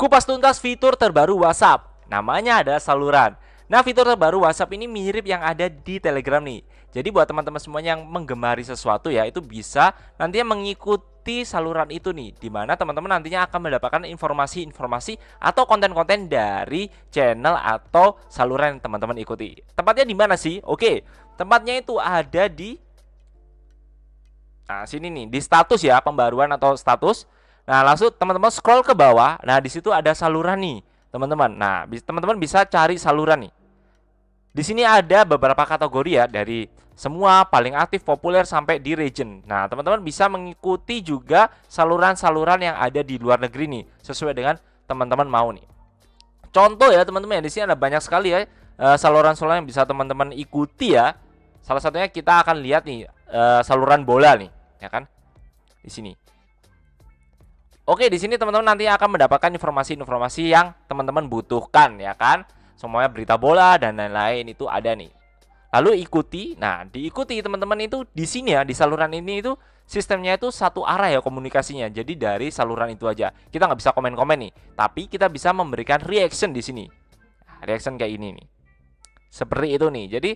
Kupas tuntas fitur terbaru WhatsApp. Namanya ada saluran. Nah, fitur terbaru WhatsApp ini mirip yang ada di Telegram nih. Jadi buat teman-teman semuanya yang menggemari sesuatu ya, itu bisa nantinya mengikuti saluran itu nih, di mana teman-teman nantinya akan mendapatkan informasi-informasi atau konten-konten dari channel atau saluran yang teman-teman ikuti. Tempatnya di mana sih? Oke, tempatnya itu ada di Nah, sini nih, di status ya, pembaruan atau status. Nah, langsung teman-teman scroll ke bawah. Nah, di situ ada saluran nih, teman-teman. Nah, teman-teman bisa cari saluran nih. Di sini ada beberapa kategori ya dari semua paling aktif, populer sampai di region. Nah, teman-teman bisa mengikuti juga saluran-saluran yang ada di luar negeri nih sesuai dengan teman-teman mau nih. Contoh ya teman-teman ya di sini ada banyak sekali ya eh, saluran-saluran yang bisa teman-teman ikuti ya. Salah satunya kita akan lihat nih eh, saluran bola nih, ya kan? Di sini. Oke, di sini teman-teman nanti akan mendapatkan informasi-informasi yang teman-teman butuhkan ya kan. Semuanya berita bola dan lain-lain itu ada nih. Lalu ikuti. Nah, diikuti teman-teman itu di sini ya, di saluran ini itu sistemnya itu satu arah ya komunikasinya. Jadi dari saluran itu aja. Kita nggak bisa komen-komen nih, tapi kita bisa memberikan reaction di sini. Nah, reaction kayak ini nih. Seperti itu nih. Jadi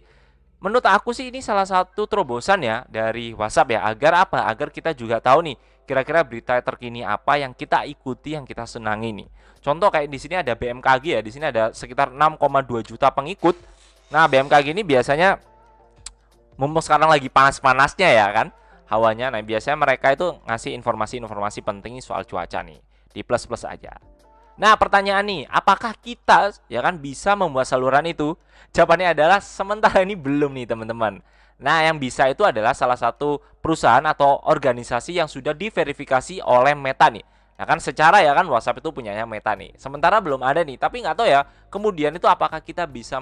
menurut aku sih ini salah satu terobosan ya dari WhatsApp ya agar apa agar kita juga tahu nih kira-kira berita terkini apa yang kita ikuti yang kita senangi nih contoh kayak di sini ada BMKG ya di sini ada sekitar 6,2 juta pengikut nah BMKG ini biasanya mumpung sekarang lagi panas-panasnya ya kan hawanya nah biasanya mereka itu ngasih informasi-informasi penting soal cuaca nih di plus-plus aja Nah, pertanyaan nih, apakah kita ya kan bisa membuat saluran itu? Jawabannya adalah sementara ini belum nih, teman-teman. Nah, yang bisa itu adalah salah satu perusahaan atau organisasi yang sudah diverifikasi oleh Meta nih. Ya kan secara ya kan WhatsApp itu punyanya Meta nih. Sementara belum ada nih, tapi nggak tahu ya. Kemudian itu apakah kita bisa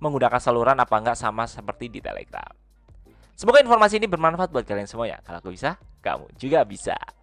menggunakan saluran apa enggak sama seperti di Telegram. Semoga informasi ini bermanfaat buat kalian semua ya. Kalau aku bisa, kamu juga bisa.